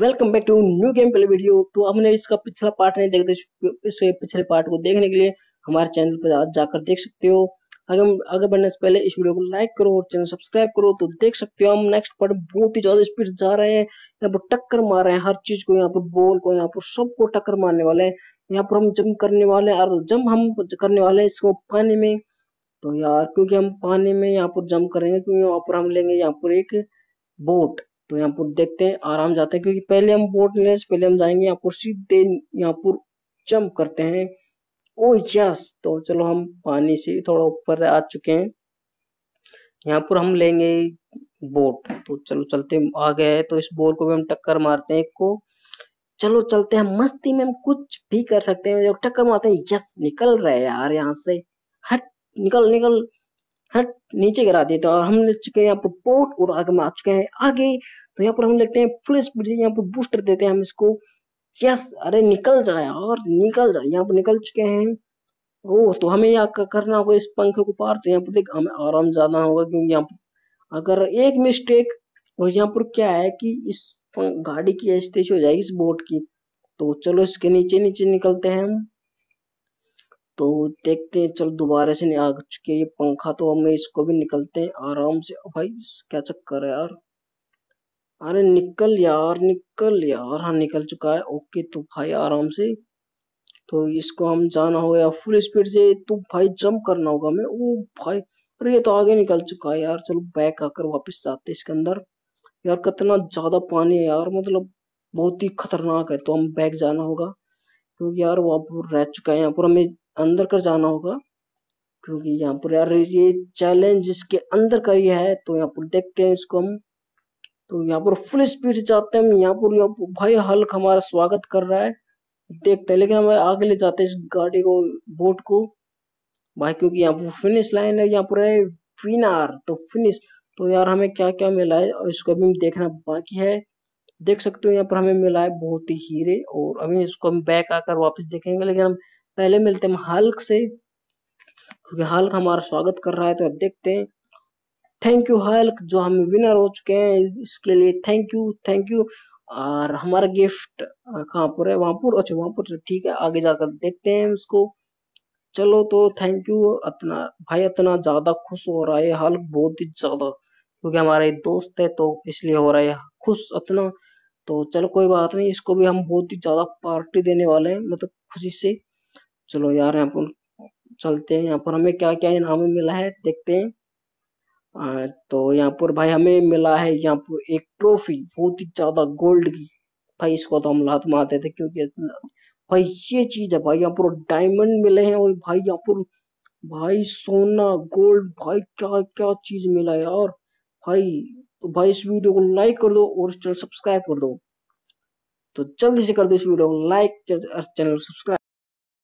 welcome back to new game play video तो हमने इसका पिछला पार्ट नहीं देखते तो इस पिछले पार्ट को देखने के लिए हमारे चैनल पर जाकर देख सकते हो अगर आगे बढ़ने से पहले इस वीडियो को लाइक करो और चैनल सब्सक्राइब करो तो देख सकते हो हम नेक्स्ट पार्ट बहुत ही ज्यादा स्पीड जा रहे हैं यहाँ पर टक्कर मार रहे हैं हर चीज को यहाँ पर बॉल को यहाँ पर सबको टक्कर मारने वाले हैं यहाँ पर हम जम करने वाले हैं और जम हम करने वाले हैं इसको पानी में तो यार क्योंकि हम पानी में यहाँ पर जम करेंगे क्योंकि तो यहाँ पर हम लेंगे यहाँ पर एक बोट तो यहाँ पर देखते हैं आराम जाते हैं क्योंकि पहले हम बोट लेने से पहले हम जाएंगे यहाँ पर सीधे यहाँ पर जम्प करते हैं ओ oh, यस तो चलो हम पानी से थोड़ा ऊपर आ चुके हैं यहाँ पर हम लेंगे बोट तो चलो चलते आ गए तो इस बोट को भी हम टक्कर मारते हैं को चलो चलते हैं मस्ती में हम कुछ भी कर सकते हैं जब टक्कर मारते हैं यस निकल रहे यार यहाँ से हट निकल निकल हट नीचे गिरा दिए तो और ले चुके हैं यहाँ पर बोट उड़ा के मार चुके हैं आगे तो यहाँ पर हम लिखते हैं फुल स्पीड से यहाँ पर बूस्टर देते हैं हम इसको यस अरे निकल जाए और निकल जाए यहाँ पर निकल चुके हैं ओ तो हमें यहाँ करना होगा इस पंखे को पार तो यहाँ पर देख हमें आराम ज्यादा होगा क्योंकि यहाँ पर अगर एक मिस्टेक और यहाँ पर क्या है कि इस गाड़ी की स्टेज हो जाएगी इस बोट की तो चलो इसके नीचे नीचे निकलते हैं हम तो देखते हैं चलो दोबारा से आ चुके ये पंखा तो हम इसको भी निकलते हैं आराम से भाई क्या चक्कर है यार अरे निकल यार निकल यार हाँ निकल चुका है ओके तो भाई आराम से तो इसको हम जाना होगा फुल स्पीड से तो भाई जंप करना होगा हमें ओ भाई अरे ये तो आगे निकल चुका है यार चलो बैक आकर वापस जाते हैं इसके अंदर यार कितना ज़्यादा पानी है यार मतलब बहुत ही खतरनाक है तो हम बैक जाना होगा क्योंकि यार वहाँ पर रह चुका है यहाँ पर हमें अंदर कर जाना होगा क्योंकि यहाँ पर यार ये चैलेंज इसके अंदर का ही है तो यहाँ पर देखते हैं इसको हम तो यहाँ पर फुल स्पीड से जाते हैं हम यहाँ पर यहाँ पर भाई हल्क हमारा स्वागत कर रहा है देखते हैं लेकिन हम आगे ले जाते हैं इस गाड़ी को बोट को भाई क्योंकि यहाँ पर फिनिश लाइन है यहाँ पर है फिनार तो फिनिश तो यार हमें क्या क्या मिला है और इसको अभी देखना बाकी है देख सकते हो यहाँ पर हमें मिला है बहुत ही हीरे और अभी इसको हम बैक आकर वापस देखेंगे लेकिन हम पहले मिलते हैं हल्क से क्योंकि हल्क हमारा स्वागत कर रहा है तो देखते हैं थैंक यू हल्क जो हम विनर हो चुके हैं इसके लिए थैंक यू थैंक यू और हमारा गिफ्ट कहाँ पर है वहां पर अच्छा वहां पर तो ठीक है आगे जाकर देखते हैं उसको चलो तो थैंक यू इतना भाई इतना ज़्यादा खुश हो रहा है हल्क बहुत ही ज़्यादा क्योंकि हमारा ये दोस्त है तो इसलिए हो रहा है खुश इतना तो चलो कोई बात नहीं इसको भी हम बहुत ही ज़्यादा पार्टी देने वाले हैं मतलब खुशी से चलो यार यहाँ पर चलते हैं यहाँ पर हमें क्या क्या इनाम मिला है देखते हैं तो यहाँ पर भाई हमें मिला है यहाँ पर एक ट्रॉफी बहुत ही ज्यादा गोल्ड की भाई इसको तो हम लात मारते थे क्योंकि भाई ये चीज है भाई यहाँ पर डायमंड मिले हैं और भाई यहाँ पर भाई सोना गोल्ड भाई क्या क्या चीज मिला है यार भाई तो भाई इस वीडियो को लाइक कर दो और चैनल सब्सक्राइब कर दो तो जल्दी से कर दो इस वीडियो को लाइक चैनल सब्सक्राइब